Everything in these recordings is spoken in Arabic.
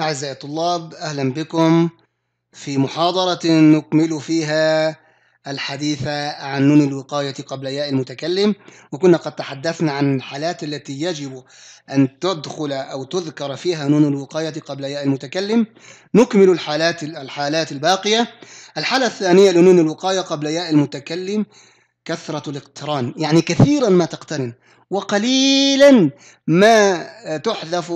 أعزائي الطلاب أهلا بكم في محاضرة نكمل فيها الحديث عن نون الوقاية قبل ياء المتكلم وكنا قد تحدثنا عن الحالات التي يجب أن تدخل أو تذكر فيها نون الوقاية قبل ياء المتكلم نكمل الحالات الحالات الباقية الحالة الثانية لنون الوقاية قبل ياء المتكلم كثرة الاقتران يعني كثيرا ما تقترن وقليلا ما تحذف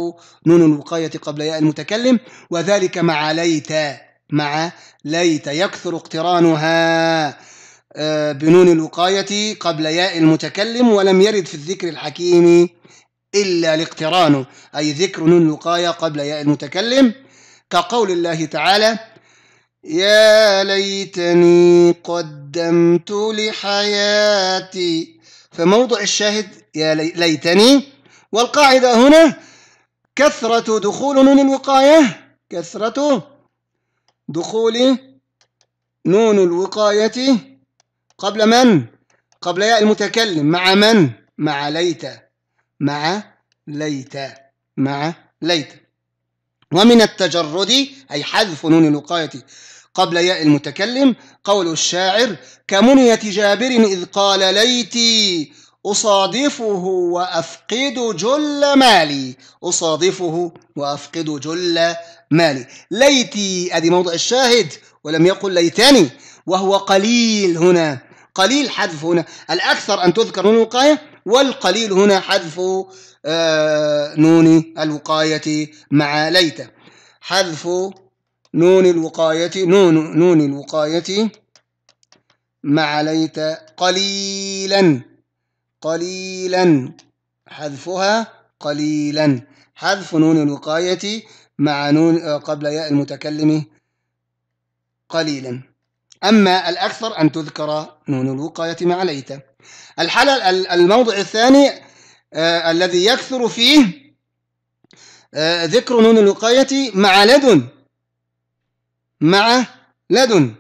نون الوقاية قبل ياء المتكلم وذلك مع ليت مع ليت يكثر اقترانها آه، بنون الوقاية قبل ياء المتكلم ولم يرد في الذكر الحكيم إلا الاقتران أي ذكر نون الوقاية قبل ياء المتكلم كقول الله تعالى يا ليتني قدمت لحياتي فموضع الشاهد يا ليتني والقاعدة هنا كثرة دخول نون الوقاية كثرة دخول نون الوقاية قبل من؟ قبل ياء المتكلم مع من؟ مع ليت مع ليت مع ليت ومن التجرد أي حذف نون الوقاية قبل ياء المتكلم قول الشاعر كمنية جابر إذ قال ليتي أصادفه وأفقد جل مالي أصادفه وأفقد جل مالي ليتي أدي موضع الشاهد ولم يقل ليتني وهو قليل هنا قليل حذف هنا الأكثر أن تذكر نون الوقاية والقليل هنا حذف آه، نون الوقاية مع ليت حذف نون الوقاية نون نون الوقاية مع ليت قليلا قليلا حذفها قليلا حذف نون الوقاية مع نون آه، قبل ياء المتكلم قليلا أما الأكثر أن تذكر نون الوقاية مع ليت الحلل الموضع الثاني آه الذي يكثر فيه آه ذكر نون الوقاية مع لدن مع لدن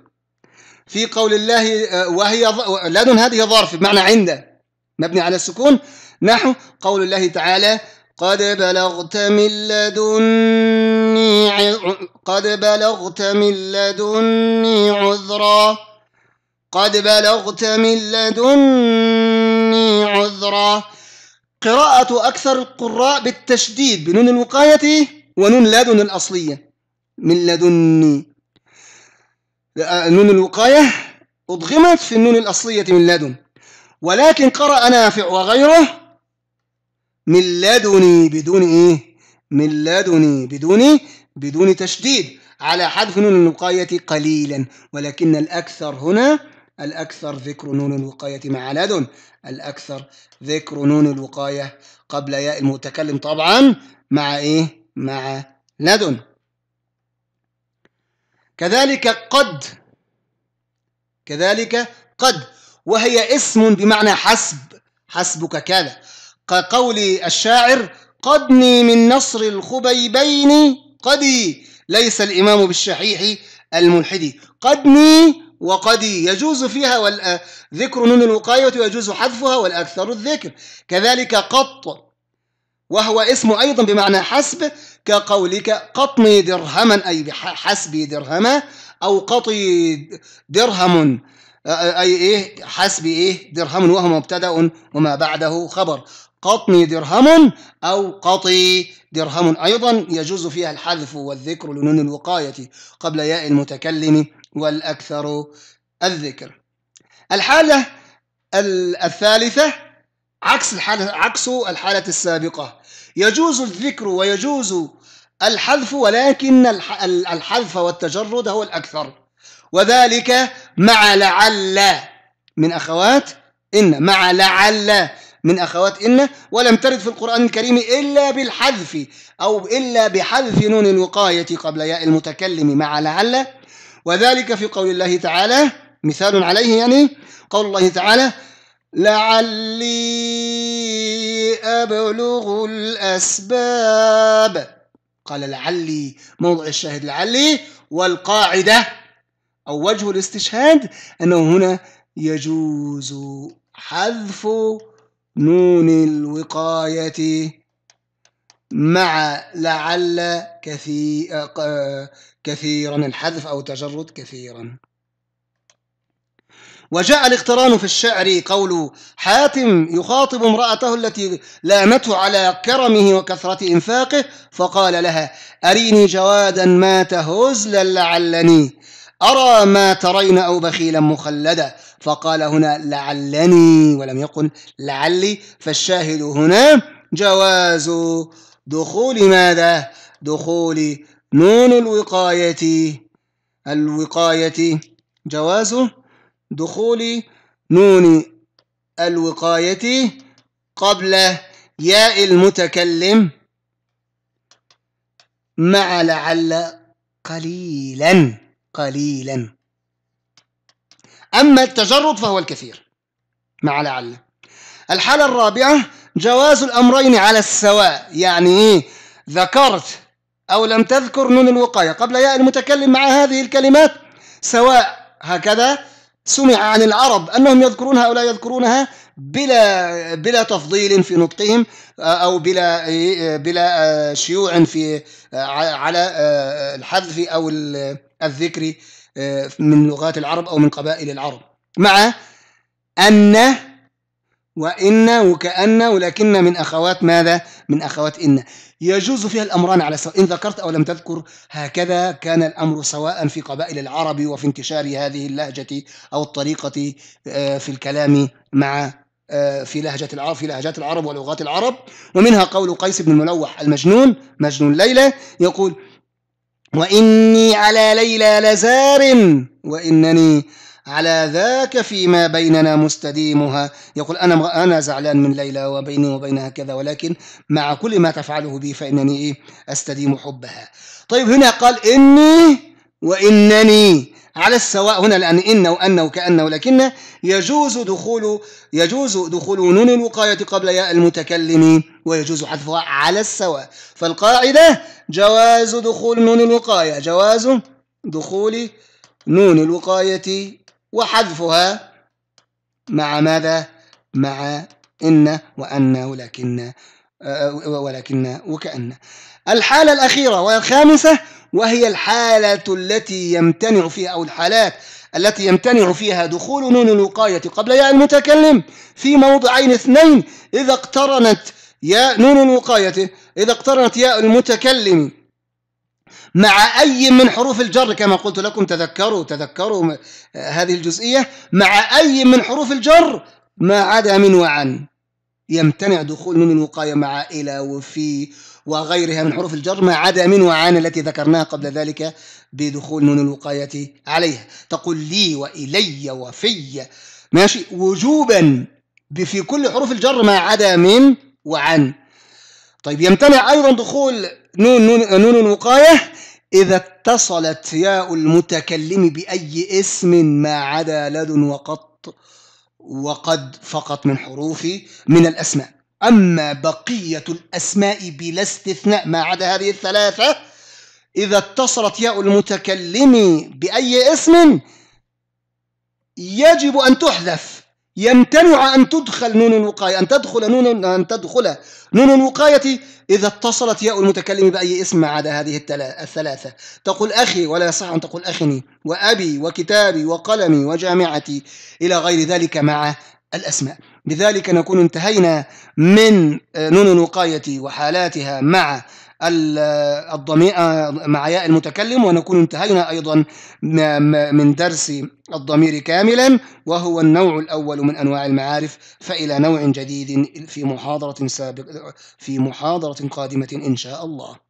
في قول الله آه، وهي لدن هذه ظرف بمعنى عند مبني على السكون نحو قول الله تعالى قد بلغت من لدني قد بلغت من لدني عذرا قد بلغت من لدني عذرا قراءة أكثر القراء بالتشديد بنون الوقاية ونون لدن الأصلية من لدني آه، نون الوقاية أضغمت في النون الأصلية من لدن ولكن قرأ نافع وغيره من لدني بدون إيه؟ من لدني بدون بدون تشديد على حذف نون الوقاية قليلا ولكن الأكثر هنا الأكثر ذكر نون الوقاية مع لدن الأكثر ذكر نون الوقاية قبل ياء المتكلم طبعا مع إيه؟ مع لدن كذلك قد كذلك قد وهي اسم بمعنى حسب حسبك كذا كقول الشاعر قدني من نصر الخبيبين قدي ليس الإمام بالشحيح الملحدي قدني وقدي يجوز فيها ذكر نون الوقاية ويجوز حذفها والأكثر الذكر كذلك قط وهو اسم أيضا بمعنى حسب كقولك قطني درهما أي حسبي درهما أو قطي درهم أي إيه حسبي إيه درهم وهو مبتدأ وما بعده خبر قطني درهم أو قطي درهم أيضا يجوز فيها الحذف والذكر لنون الوقاية قبل ياء المتكلم والأكثر الذكر الحالة الثالثة عكس الحالة عكس الحالة السابقة يجوز الذكر ويجوز الحذف ولكن الحذف والتجرد هو الأكثر وذلك مع لعل من أخوات إن مع لعل من أخوات إن ولم ترد في القرآن الكريم إلا بالحذف أو إلا بحذف نون الوقاية قبل ياء المتكلم مع لعل وذلك في قول الله تعالى مثال عليه يعني قول الله تعالى لعلي أبلغ الأسباب قال لعلي موضع الشاهد لعلي والقاعدة أو وجه الاستشهاد أنه هنا يجوز حذف نون الوقاية مع لعل كثير كثيرا الحذف أو تجرد كثيرا وجاء الاقتران في الشعر قول حاتم يخاطب امرأته التي لامته على كرمه وكثرة إنفاقه فقال لها أريني جوادا مات هزلا لعلني أرى ما ترين أو بخيلا مخلدا فقال هنا لعلني ولم يقل لعلي فالشاهد هنا جواز دخول ماذا دخول نون الوقاية الوقاية جوازه دخول نون الوقاية قبل ياء المتكلم مع لعل قليلا قليلا أما التجرد فهو الكثير مع لعل الحالة الرابعة جواز الأمرين على السواء يعني إيه ذكرت أو لم تذكر نون الوقاية قبل ياء المتكلم مع هذه الكلمات سواء هكذا سمع عن العرب أنهم يذكرونها أو لا يذكرونها بلا بلا تفضيل في نطقهم او بلا بلا شيوع في على الحذف او الذكر من لغات العرب او من قبائل العرب مع ان وإن وكأن ولكن من أخوات ماذا؟ من أخوات إن يجوز فيها الأمران على سواء إن ذكرت أو لم تذكر هكذا كان الأمر سواء في قبائل العرب وفي انتشار هذه اللهجة أو الطريقة آه، في الكلام مع آه، في لهجة العرب في لهجات العرب ولغات العرب ومنها قول قيس بن الملوح المجنون مجنون ليلى يقول وإني على ليلى لزار وإنني على ذاك فيما بيننا مستديمها يقول أنا أنا زعلان من ليلى وبيني وبينها كذا ولكن مع كل ما تفعله بي فإنني إيه؟ أستديم حبها طيب هنا قال إني وإنني على السواء هنا لأن إن وأن وكأن ولكن يجوز دخول يجوز دخول نون الوقاية قبل ياء المتكلم ويجوز حذفها على السواء فالقاعدة جواز دخول نون الوقاية جواز دخول نون الوقاية وحذفها مع ماذا مع إن وأن ولكن آه، ولكن وكأن الحالة الأخيرة والخامسة وهي الحالة التي يمتنع فيها أو الحالات التي يمتنع فيها دخول نون الوقاية قبل ياء المتكلم في موضعين اثنين إذا اقترنت ياء نون الوقاية إذا اقترنت ياء المتكلم مع أي من حروف الجر كما قلت لكم تذكروا تذكروا هذه الجزئية مع أي من حروف الجر ما عدا من وعن يمتنع دخول من الوقاية مع إلى وفي وغيرها من حروف الجر ما عدا من وعان التي ذكرناها قبل ذلك بدخول نون الوقاية عليها تقول لي وإلي وفي ماشي وجوبا في كل حروف الجر ما عدا من وعن طيب يمتنع أيضا دخول نون نون, نون الوقاية إذا اتصلت ياء المتكلم بأي اسم ما عدا لدن وقط وقد فقط من حروف من الأسماء أما بقية الأسماء بلا استثناء ما عدا هذه الثلاثة إذا اتصلت ياء المتكلم بأي اسم يجب أن تحذف يمتنع أن تدخل نون الوقاية أن تدخل نون أن تدخل نون الوقاية إذا اتصلت ياء المتكلم بأي اسم ما عدا هذه الثلاثة تقول أخي ولا يصح أن تقول أخني وأبي وكتابي وقلمي وجامعتي إلى غير ذلك مع الأسماء بذلك نكون انتهينا من نون الوقاية وحالاتها مع الضمير مع ياء المتكلم ونكون انتهينا أيضا من درس الضمير كاملا وهو النوع الأول من أنواع المعارف فإلى نوع جديد في محاضرة سابقة في محاضرة قادمة إن شاء الله